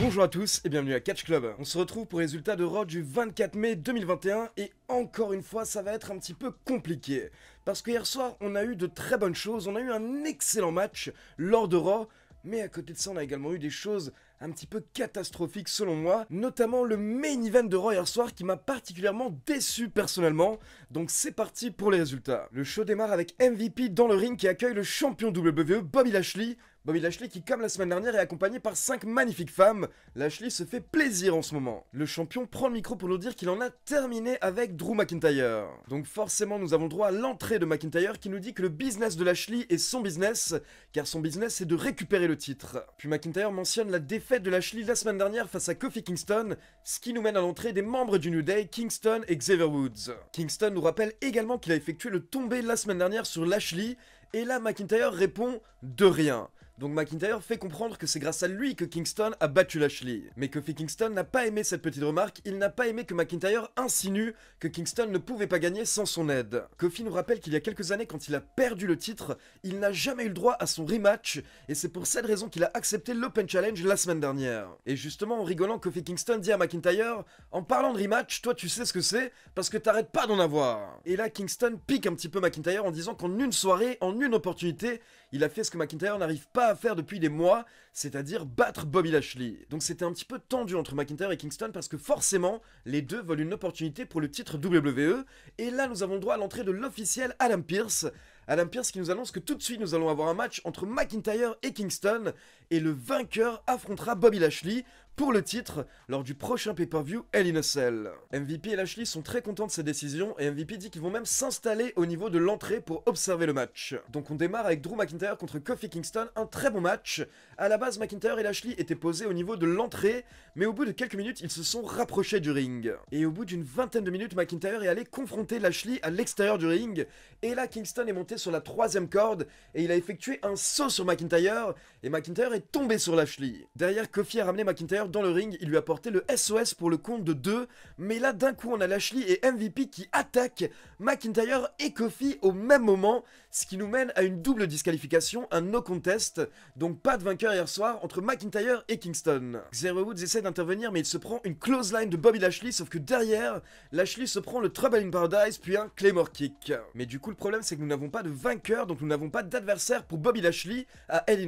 Bonjour à tous et bienvenue à Catch Club. On se retrouve pour les résultats de Raw du 24 mai 2021 et encore une fois ça va être un petit peu compliqué. Parce que hier soir on a eu de très bonnes choses, on a eu un excellent match lors de Raw, mais à côté de ça on a également eu des choses un petit peu catastrophique selon moi, notamment le main event de Royal Soir qui m'a particulièrement déçu personnellement. Donc c'est parti pour les résultats. Le show démarre avec MVP dans le ring qui accueille le champion WWE Bobby Lashley. Bobby Lashley qui, comme la semaine dernière, est accompagné par 5 magnifiques femmes. Lashley se fait plaisir en ce moment. Le champion prend le micro pour nous dire qu'il en a terminé avec Drew McIntyre. Donc forcément, nous avons droit à l'entrée de McIntyre qui nous dit que le business de Lashley est son business, car son business c'est de récupérer le titre. Puis McIntyre mentionne la défaite de Lashley la semaine dernière face à Kofi Kingston, ce qui nous mène à l'entrée des membres du New Day, Kingston et Xavier Woods. Kingston nous rappelle également qu'il a effectué le tombé la semaine dernière sur Lashley, et là McIntyre répond de rien. Donc McIntyre fait comprendre que c'est grâce à lui que Kingston a battu Lashley. Mais Kofi Kingston n'a pas aimé cette petite remarque, il n'a pas aimé que McIntyre insinue que Kingston ne pouvait pas gagner sans son aide. Kofi nous rappelle qu'il y a quelques années quand il a perdu le titre, il n'a jamais eu le droit à son rematch, et c'est pour cette raison qu'il a accepté l'Open Challenge la semaine dernière. Et justement en rigolant, Kofi Kingston dit à McIntyre, en parlant de rematch, toi tu sais ce que c'est, parce que t'arrêtes pas d'en avoir. Et là Kingston pique un petit peu McIntyre en disant qu'en une soirée, en une opportunité, il a fait ce que McIntyre n'arrive pas à faire depuis des mois, c'est-à-dire battre Bobby Lashley. Donc c'était un petit peu tendu entre McIntyre et Kingston parce que forcément, les deux veulent une opportunité pour le titre WWE, et là nous avons droit à l'entrée de l'officiel Adam Pierce. Adam Pierce qui nous annonce que tout de suite nous allons avoir un match entre McIntyre et Kingston, et le vainqueur affrontera Bobby Lashley pour le titre lors du prochain pay-per-view Hell in a MVP et Lashley sont très contents de cette décision et MVP dit qu'ils vont même s'installer au niveau de l'entrée pour observer le match. Donc on démarre avec Drew McIntyre contre Kofi Kingston, un très bon match. À la base, McIntyre et Lashley étaient posés au niveau de l'entrée, mais au bout de quelques minutes, ils se sont rapprochés du ring. Et au bout d'une vingtaine de minutes, McIntyre est allé confronter Lashley à l'extérieur du ring. Et là, Kingston est monté sur la troisième corde et il a effectué un saut sur McIntyre et McIntyre est tombé sur Lashley. Derrière, Kofi a ramené McIntyre dans le ring, il lui a porté le SOS pour le compte de 2, mais là d'un coup on a Lashley et MVP qui attaquent McIntyre et Kofi au même moment, ce qui nous mène à une double disqualification, un no contest, donc pas de vainqueur hier soir entre McIntyre et Kingston. Xero Woods essaie d'intervenir mais il se prend une close line de Bobby Lashley, sauf que derrière, Lashley se prend le Trouble in Paradise puis un Claymore Kick. Mais du coup le problème c'est que nous n'avons pas de vainqueur, donc nous n'avons pas d'adversaire pour Bobby Lashley à El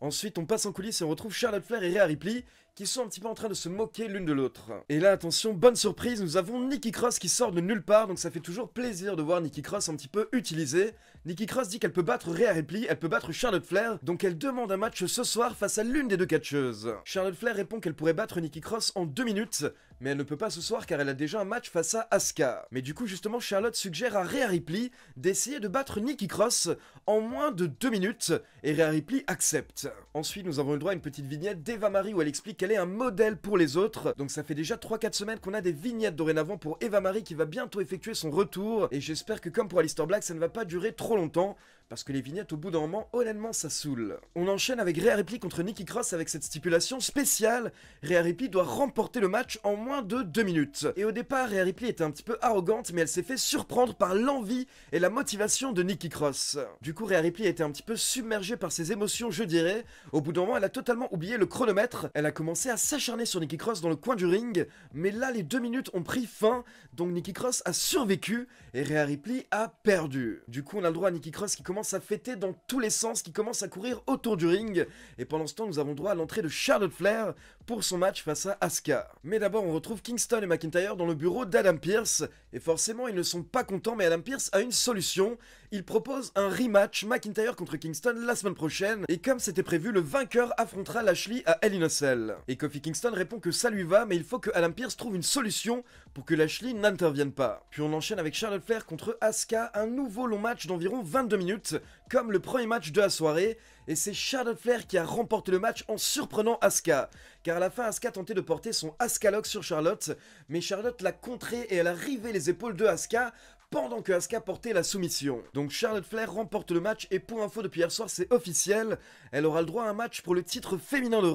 Ensuite on passe en coulisses et on retrouve Charlotte Flair et Rhea Ripley qui sont un petit peu en train de se moquer l'une de l'autre. Et là, attention, bonne surprise, nous avons Nikki Cross qui sort de nulle part, donc ça fait toujours plaisir de voir Nikki Cross un petit peu utilisée. Nikki Cross dit qu'elle peut battre Rhea Ripley, elle peut battre Charlotte Flair, donc elle demande un match ce soir face à l'une des deux catcheuses. Charlotte Flair répond qu'elle pourrait battre Nikki Cross en deux minutes, mais elle ne peut pas ce soir car elle a déjà un match face à Asuka. Mais du coup, justement, Charlotte suggère à Rhea Ripley d'essayer de battre Nikki Cross en moins de deux minutes, et Rhea Ripley accepte. Ensuite, nous avons le droit à une petite vignette d'Eva Marie où elle explique elle est un modèle pour les autres. Donc ça fait déjà 3-4 semaines qu'on a des vignettes dorénavant pour Eva Marie qui va bientôt effectuer son retour. Et j'espère que comme pour Alistair Black, ça ne va pas durer trop longtemps. Parce que les vignettes, au bout d'un moment, honnêtement, ça saoule. On enchaîne avec Rhea Ripley contre Nikki Cross avec cette stipulation spéciale. Rhea Ripley doit remporter le match en moins de 2 minutes. Et au départ, Rhea Ripley était un petit peu arrogante, mais elle s'est fait surprendre par l'envie et la motivation de Nikki Cross. Du coup, Rhea Ripley était un petit peu submergée par ses émotions, je dirais. Au bout d'un moment, elle a totalement oublié le chronomètre. Elle a commencé à s'acharner sur Nicky Cross dans le coin du ring, mais là les deux minutes ont pris fin, donc Nicky Cross a survécu et Rhea Ripley a perdu. Du coup on a le droit à Nicky Cross qui commence à fêter dans tous les sens, qui commence à courir autour du ring, et pendant ce temps nous avons droit à l'entrée de Charlotte Flair pour son match face à Asuka. Mais d'abord on retrouve Kingston et McIntyre dans le bureau d'Adam Pierce, et forcément ils ne sont pas contents mais Adam Pierce a une solution, il propose un rematch McIntyre contre Kingston la semaine prochaine, et comme c'était prévu, le vainqueur affrontera Lashley à Hell Et Kofi Kingston répond que ça lui va, mais il faut que Alan Pierce trouve une solution pour que Lashley n'intervienne pas. Puis on enchaîne avec Charlotte Flair contre Asuka, un nouveau long match d'environ 22 minutes, comme le premier match de la soirée, et c'est Charlotte Flair qui a remporté le match en surprenant Asuka, car à la fin Asuka tentait de porter son Asuka Lock sur Charlotte, mais Charlotte l'a contré et elle a rivé les épaules de Asuka pendant que Asuka portait la soumission. Donc Charlotte Flair remporte le match et pour info depuis hier soir c'est officiel, elle aura le droit à un match pour le titre féminin de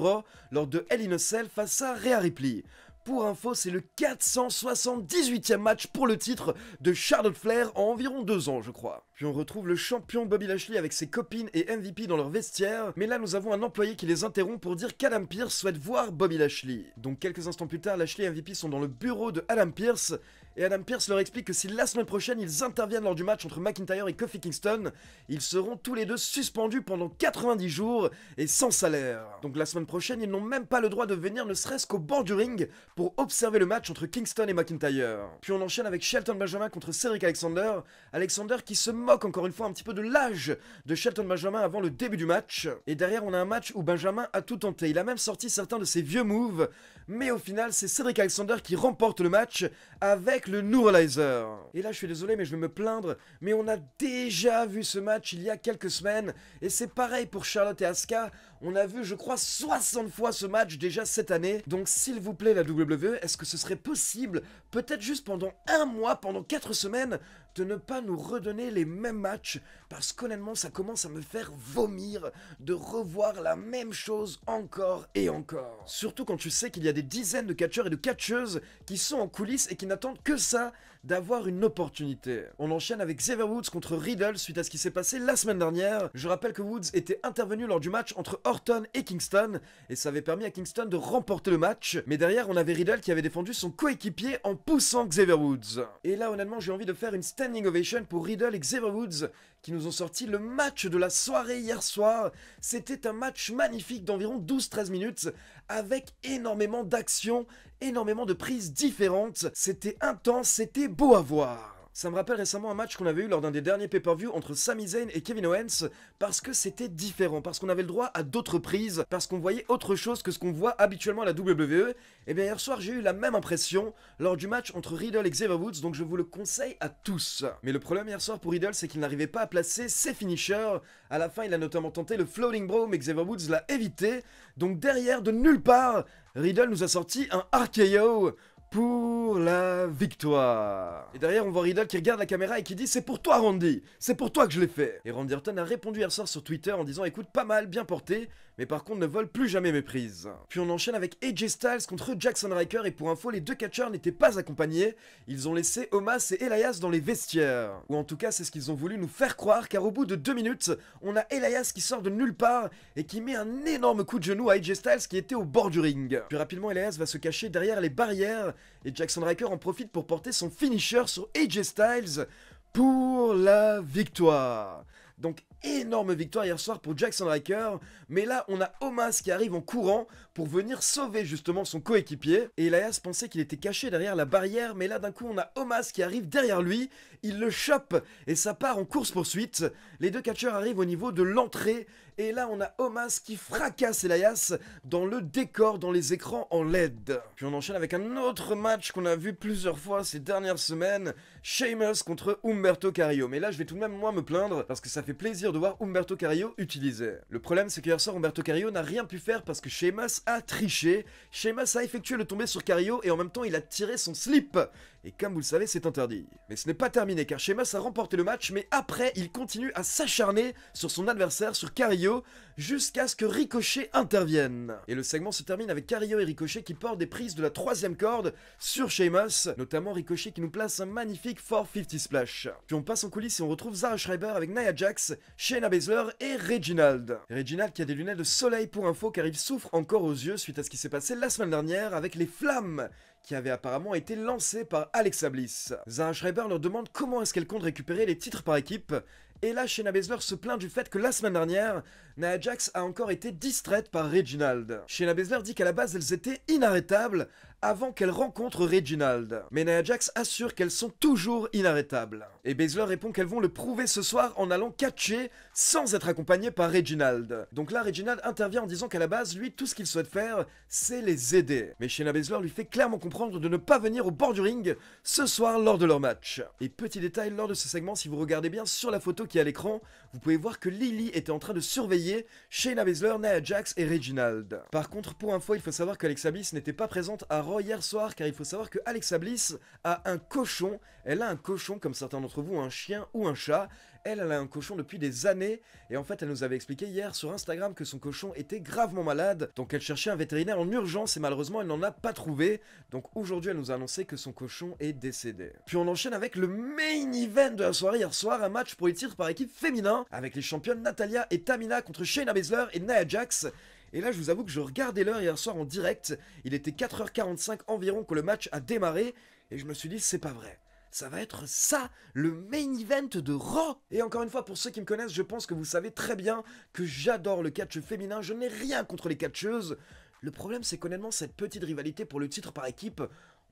lors de Hell in face à Rhea Ripley. Pour info, c'est le 478e match pour le titre de Charlotte Flair en environ deux ans, je crois. Puis on retrouve le champion Bobby Lashley avec ses copines et MVP dans leur vestiaire, mais là nous avons un employé qui les interrompt pour dire qu'Adam Pierce souhaite voir Bobby Lashley. Donc quelques instants plus tard, Lashley et MVP sont dans le bureau de Adam Pierce, et Adam Pierce leur explique que si la semaine prochaine ils interviennent lors du match entre McIntyre et Kofi Kingston, ils seront tous les deux suspendus pendant 90 jours et sans salaire. Donc la semaine prochaine, ils n'ont même pas le droit de venir ne serait-ce qu'au bord du ring pour observer le match entre Kingston et McIntyre. Puis on enchaîne avec Shelton Benjamin contre Cedric Alexander. Alexander qui se moque encore une fois un petit peu de l'âge de Shelton Benjamin avant le début du match. Et derrière, on a un match où Benjamin a tout tenté. Il a même sorti certains de ses vieux moves. Mais au final, c'est Cedric Alexander qui remporte le match avec le Neuralizer. Et là, je suis désolé, mais je vais me plaindre. Mais on a déjà vu ce match il y a quelques semaines. Et c'est pareil pour Charlotte et Asuka. On a vu, je crois, 60 fois ce match déjà cette année. Donc, s'il vous plaît, la WWE, est-ce que ce serait possible, peut-être juste pendant un mois, pendant 4 semaines, de ne pas nous redonner les mêmes matchs Parce qu'honnêtement, ça commence à me faire vomir de revoir la même chose encore et encore. Surtout quand tu sais qu'il y a des dizaines de catcheurs et de catcheuses qui sont en coulisses et qui n'attendent que ça d'avoir une opportunité. On enchaîne avec Xavier Woods contre Riddle suite à ce qui s'est passé la semaine dernière. Je rappelle que Woods était intervenu lors du match entre Orton et Kingston et ça avait permis à Kingston de remporter le match. Mais derrière, on avait Riddle qui avait défendu son coéquipier en poussant Xavier Woods. Et là, honnêtement, j'ai envie de faire une standing ovation pour Riddle et Xavier Woods qui nous ont sorti le match de la soirée hier soir. C'était un match magnifique d'environ 12-13 minutes avec énormément d'actions, énormément de prises différentes. C'était intense, c'était beau à voir. Ça me rappelle récemment un match qu'on avait eu lors d'un des derniers pay-per-view entre Sami Zayn et Kevin Owens parce que c'était différent, parce qu'on avait le droit à d'autres prises, parce qu'on voyait autre chose que ce qu'on voit habituellement à la WWE. Et eh bien hier soir, j'ai eu la même impression lors du match entre Riddle et Xavier Woods, donc je vous le conseille à tous. Mais le problème hier soir pour Riddle, c'est qu'il n'arrivait pas à placer ses finishers. À la fin, il a notamment tenté le floating bro, mais Xavier Woods l'a évité. Donc derrière, de nulle part, Riddle nous a sorti un RKO pour la victoire. Et derrière, on voit Riddle qui regarde la caméra et qui dit C'est pour toi, Randy C'est pour toi que je l'ai fait Et Randy Orton a répondu hier soir sur Twitter en disant Écoute, pas mal, bien porté, mais par contre ne vole plus jamais méprise. Puis on enchaîne avec AJ Styles contre Jackson Riker et pour info, les deux catcheurs n'étaient pas accompagnés, ils ont laissé Omas et Elias dans les vestiaires. Ou en tout cas, c'est ce qu'ils ont voulu nous faire croire car au bout de deux minutes, on a Elias qui sort de nulle part et qui met un énorme coup de genou à AJ Styles qui était au bord du ring. Puis rapidement, Elias va se cacher derrière les barrières et Jackson Riker en profite pour porter son finisher sur AJ Styles pour la victoire. Donc énorme victoire hier soir pour Jackson Riker. Mais là, on a Omas qui arrive en courant pour venir sauver justement son coéquipier. Et Elias pensait qu'il était caché derrière la barrière, mais là d'un coup, on a Omas qui arrive derrière lui. Il le chope et ça part en course-poursuite. Les deux catcheurs arrivent au niveau de l'entrée. Et là, on a Omas qui fracasse Elias dans le décor, dans les écrans en LED. Puis on enchaîne avec un autre match qu'on a vu plusieurs fois ces dernières semaines. Sheamus contre Umberto Cario, Mais là, je vais tout de même moins me plaindre parce que ça fait plaisir de voir Umberto Cario utiliser. Le problème, c'est hier soir, Umberto Cario n'a rien pu faire parce que Sheamus a triché. Sheamus a effectué le tombé sur Cario et en même temps, il a tiré son slip. Et comme vous le savez, c'est interdit. Mais ce n'est pas terminé car Sheamus a remporté le match, mais après, il continue à s'acharner sur son adversaire, sur Carillo, jusqu'à ce que Ricochet intervienne. Et le segment se termine avec Carillo et Ricochet qui portent des prises de la troisième corde sur Sheamus, notamment Ricochet qui nous place un magnifique 450 Splash. Puis on passe en coulisses et on retrouve Zara Schreiber avec Nia Jax, Shayna Baszler et Reginald. Reginald qui a des lunettes de soleil pour info car il souffre encore aux yeux suite à ce qui s'est passé la semaine dernière avec les flammes qui avait apparemment été lancé par Alexa Bliss. Zara Schreiber leur demande comment est-ce qu'elle compte récupérer les titres par équipe, et là Shayna Baszler se plaint du fait que la semaine dernière, Nia Jax a encore été distraite par Reginald. Shayna Baszler dit qu'à la base elles étaient inarrêtables, avant qu'elle rencontre Reginald. Mais Nia Jax assure qu'elles sont toujours inarrêtables. Et Baszler répond qu'elles vont le prouver ce soir en allant catcher sans être accompagnées par Reginald. Donc là, Reginald intervient en disant qu'à la base, lui, tout ce qu'il souhaite faire, c'est les aider. Mais Shayna Baszler lui fait clairement comprendre de ne pas venir au bord du ring ce soir lors de leur match. Et petit détail, lors de ce segment, si vous regardez bien sur la photo qui est à l'écran, vous pouvez voir que Lily était en train de surveiller Shayna Baszler, Nia Jax et Reginald. Par contre, pour info, il faut savoir qu'Alexa n'était pas présente à Raw hier soir, car il faut savoir que Alexa Bliss a un cochon. Elle a un cochon, comme certains d'entre vous, un chien ou un chat. Elle, elle a un cochon depuis des années, et en fait, elle nous avait expliqué hier sur Instagram que son cochon était gravement malade, donc elle cherchait un vétérinaire en urgence, et malheureusement, elle n'en a pas trouvé. Donc aujourd'hui, elle nous a annoncé que son cochon est décédé. Puis on enchaîne avec le main event de la soirée hier soir, un match pour les titres par équipe féminin, avec les championnes Natalia et Tamina contre Shayna Baszler et Nia Jax. Et là, je vous avoue que je regardais l'heure hier soir en direct. Il était 4h45 environ que le match a démarré. Et je me suis dit, c'est pas vrai ça va être ça, le main event de Raw. Et encore une fois, pour ceux qui me connaissent, je pense que vous savez très bien que j'adore le catch féminin, je n'ai rien contre les catcheuses. Le problème, c'est qu'honnêtement, cette petite rivalité pour le titre par équipe,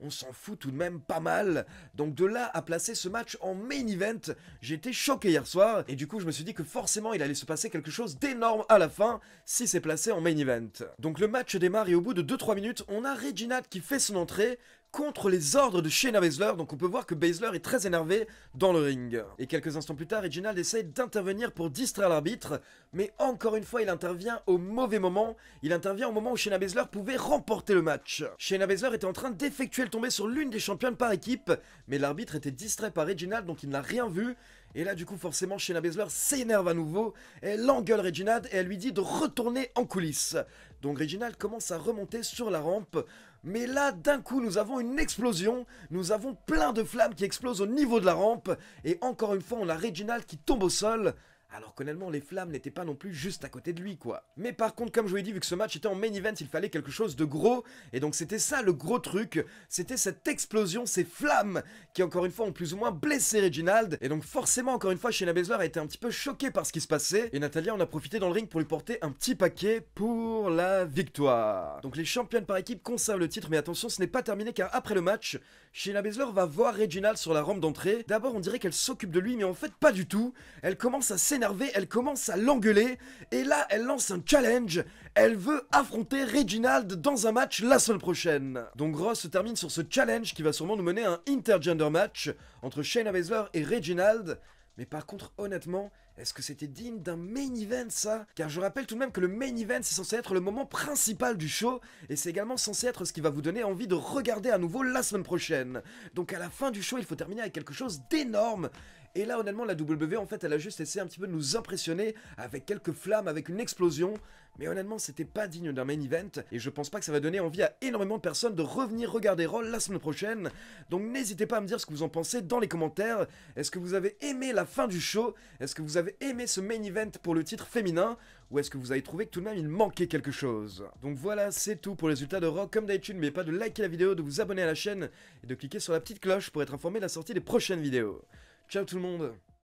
on s'en fout tout de même pas mal. Donc de là à placer ce match en main event, j'ai été choqué hier soir, et du coup je me suis dit que forcément il allait se passer quelque chose d'énorme à la fin, si c'est placé en main event. Donc le match démarre et au bout de 2-3 minutes, on a Regina qui fait son entrée, contre les ordres de Shayna Baszler, donc on peut voir que Baszler est très énervé dans le ring. Et quelques instants plus tard, Reginald essaye d'intervenir pour distraire l'arbitre, mais encore une fois, il intervient au mauvais moment, il intervient au moment où Shayna Baszler pouvait remporter le match. Shayna Baszler était en train d'effectuer le tombé sur l'une des championnes par équipe, mais l'arbitre était distrait par Reginald, donc il n'a rien vu, et là, du coup, forcément, Shayna Bezler s'énerve à nouveau, elle engueule Reginald et elle lui dit de retourner en coulisses. Donc Reginald commence à remonter sur la rampe, mais là, d'un coup, nous avons une explosion, nous avons plein de flammes qui explosent au niveau de la rampe, et encore une fois, on a Reginald qui tombe au sol, alors qu'honnêtement, les flammes n'étaient pas non plus juste à côté de lui, quoi. Mais par contre, comme je vous l'ai dit, vu que ce match était en main event, il fallait quelque chose de gros. Et donc c'était ça le gros truc. C'était cette explosion, ces flammes, qui encore une fois ont plus ou moins blessé Reginald. Et donc forcément, encore une fois, Shayna Bezler a été un petit peu choquée par ce qui se passait. Et Natalia en a profité dans le ring pour lui porter un petit paquet pour la victoire. Donc les championnes par équipe conservent le titre, mais attention, ce n'est pas terminé car après le match, Shayna Bezler va voir Reginald sur la rampe d'entrée. D'abord, on dirait qu'elle s'occupe de lui, mais en fait pas du tout. Elle commence à énervée, elle commence à l'engueuler, et là, elle lance un challenge, elle veut affronter Reginald dans un match la semaine prochaine. Donc Ross se termine sur ce challenge qui va sûrement nous mener à un intergender match entre Shayna Baszler et Reginald, mais par contre, honnêtement, est-ce que c'était digne d'un main event ça Car je rappelle tout de même que le main event c'est censé être le moment principal du show et c'est également censé être ce qui va vous donner envie de regarder à nouveau la semaine prochaine. Donc à la fin du show, il faut terminer avec quelque chose d'énorme et là, honnêtement, la W, en fait, elle a juste essayé un petit peu de nous impressionner avec quelques flammes, avec une explosion. Mais honnêtement, c'était pas digne d'un main event. Et je pense pas que ça va donner envie à énormément de personnes de revenir regarder Roll la semaine prochaine. Donc n'hésitez pas à me dire ce que vous en pensez dans les commentaires. Est-ce que vous avez aimé la fin du show Est-ce que vous avez aimé ce main event pour le titre féminin Ou est-ce que vous avez trouvé que tout de même il manquait quelque chose Donc voilà, c'est tout pour les résultats de Raw. Comme d'habitude, n'oubliez pas de liker la vidéo, de vous abonner à la chaîne et de cliquer sur la petite cloche pour être informé de la sortie des prochaines vidéos. Ciao tout le monde